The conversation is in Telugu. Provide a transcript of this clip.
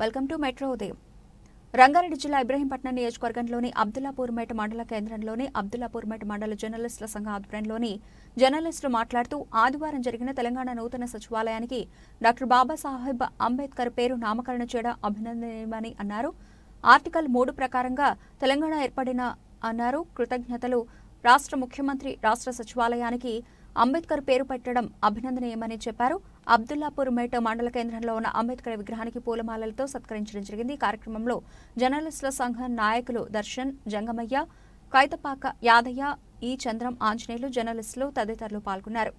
వెల్కమ్ టు మెట్రో ఉదయం రంగారెడ్డి జిల్లా ఇబ్రహీంపట్నం నియోజకవర్గంలోని అబ్దుల్లాపూర్మేట మండల కేంద్రంలోని అబ్దుల్లాపూర్మేట మండల జర్నలిస్టుల సంఘ ఆధ్వర్యంలోని జర్నలిస్టులు మాట్లాడుతూ ఆదివారం జరిగిన తెలంగాణ నూతన సచివాలయానికి డాక్టర్ బాబాసాహెబ్ అంబేద్కర్ పేరు నామకరణ చేయడం అభినందనీయమని అన్నారు ఆర్టికల్ మూడు ప్రకారంగా తెలంగాణ ఏర్పడిన అన్నారు కృతజ్ఞతలు రాష్ట్ర ముఖ్యమంత్రి రాష్ట్ర సచివాలయానికి అంబేద్కర్ పేరు పెట్టడం అభినందనీయమని చెప్పారు అబ్దుల్లాపూర్ మేట మండల కేంద్రంలో ఉన్న అంబేద్కర్ విగ్రహానికి పూలమాలలతో సత్కరించడం జరిగింది కార్యక్రమంలో జర్నలిస్టుల సంఘం నాయకులు దర్శన్ జంగమయ్య కైతపాక యాదయ్య ఈ చంద్రం ఆంజనేయులు జర్నలిస్టులు తదితరులు పాల్గొన్నారు